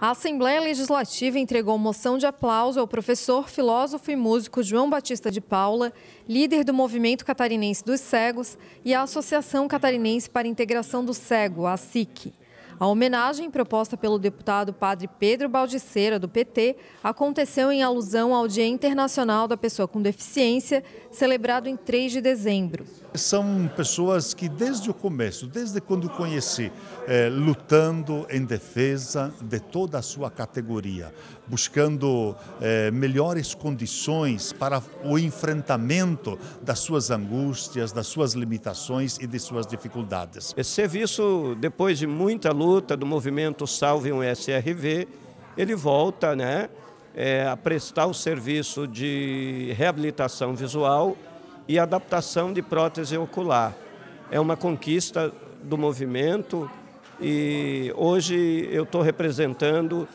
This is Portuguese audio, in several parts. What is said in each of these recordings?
A Assembleia Legislativa entregou moção de aplauso ao professor, filósofo e músico João Batista de Paula, líder do Movimento Catarinense dos Cegos e a Associação Catarinense para a Integração do Cego, a SIC. A homenagem proposta pelo deputado padre Pedro Baldiceira, do PT, aconteceu em alusão ao Dia Internacional da Pessoa com Deficiência, celebrado em 3 de dezembro são pessoas que desde o começo, desde quando conheci, é, lutando em defesa de toda a sua categoria, buscando é, melhores condições para o enfrentamento das suas angústias, das suas limitações e de suas dificuldades. Esse serviço, depois de muita luta do movimento Salve um SRV, ele volta né, é, a prestar o serviço de reabilitação visual e adaptação de prótese ocular. É uma conquista do movimento e hoje eu estou representando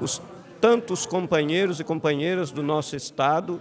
os tantos companheiros e companheiras do nosso Estado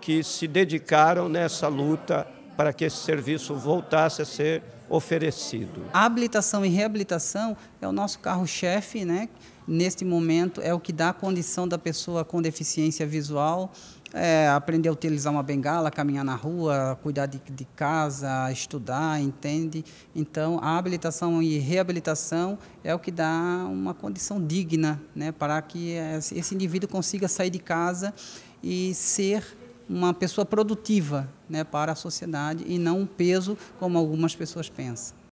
que se dedicaram nessa luta para que esse serviço voltasse a ser oferecido. A habilitação e reabilitação é o nosso carro-chefe, né? Neste momento é o que dá a condição da pessoa com deficiência visual é, aprender a utilizar uma bengala, caminhar na rua, cuidar de, de casa, estudar, entende? Então, a habilitação e reabilitação é o que dá uma condição digna né, para que esse indivíduo consiga sair de casa e ser uma pessoa produtiva né, para a sociedade e não um peso como algumas pessoas pensam.